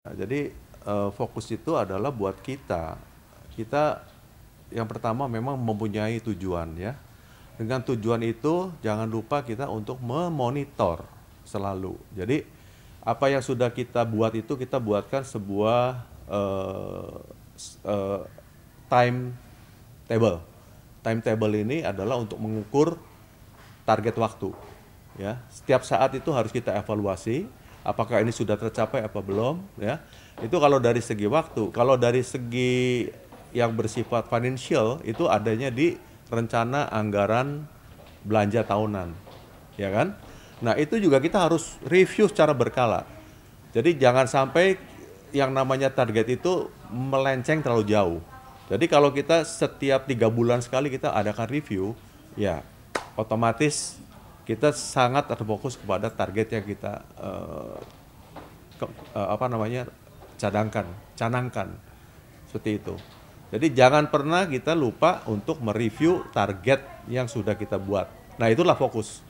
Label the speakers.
Speaker 1: Nah, jadi uh, fokus itu adalah buat kita. Kita yang pertama memang mempunyai tujuan ya. Dengan tujuan itu jangan lupa kita untuk memonitor selalu. Jadi apa yang sudah kita buat itu kita buatkan sebuah uh, uh, time table. Timetable ini adalah untuk mengukur target waktu. Ya, setiap saat itu harus kita evaluasi apakah ini sudah tercapai apa belum ya itu kalau dari segi waktu kalau dari segi yang bersifat financial itu adanya di rencana anggaran belanja tahunan ya kan nah itu juga kita harus review secara berkala jadi jangan sampai yang namanya target itu melenceng terlalu jauh jadi kalau kita setiap tiga bulan sekali kita adakan review ya otomatis kita sangat terfokus kepada target yang kita uh, ke, uh, apa namanya cadangkan, canangkan seperti itu. Jadi jangan pernah kita lupa untuk mereview target yang sudah kita buat. Nah itulah fokus.